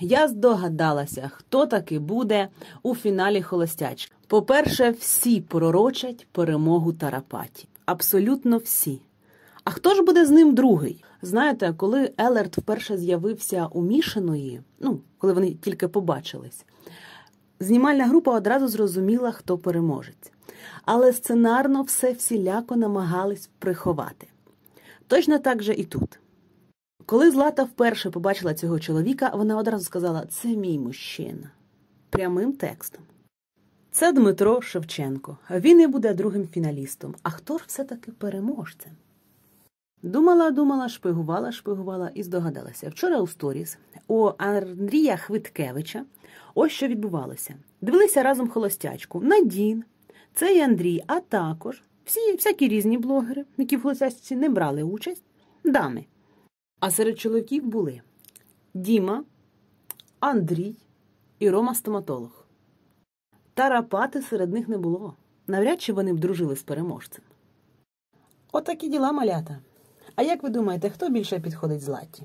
Я здогадалася, хто таки буде у фіналі холостячки. По-перше, всі пророчать перемогу Тарапаті. Абсолютно всі. А хто ж буде з ним другий? Знаєте, коли Елерт вперше з'явився у Мішиної, ну, коли вони тільки побачились, знімальна група одразу зрозуміла, хто переможець. Але сценарно все всіляко намагались приховати. Точно так же і тут. Коли Злата вперше побачила цього чоловіка, вона одразу сказала Це мій мужчина прямим текстом. Це Дмитро Шевченко. Він і буде другим фіналістом. А хто ж все-таки переможцем? Думала, думала, шпигувала, шпигувала і здогадалася. Вчора у сторіс у Андрія Хвиткевича ось що відбувалося. Дивилися разом холостячку. Надін, цей Андрій, а також всі всякі різні блогери, які в холостячці не брали участь, дами. А серед чоловіків були Діма, Андрій і Рома стоматолог. Тарапати серед них не було. Навряд чи вони б дружили з переможцем. Отакі діла малята. А як ви думаєте, хто більше підходить з латі?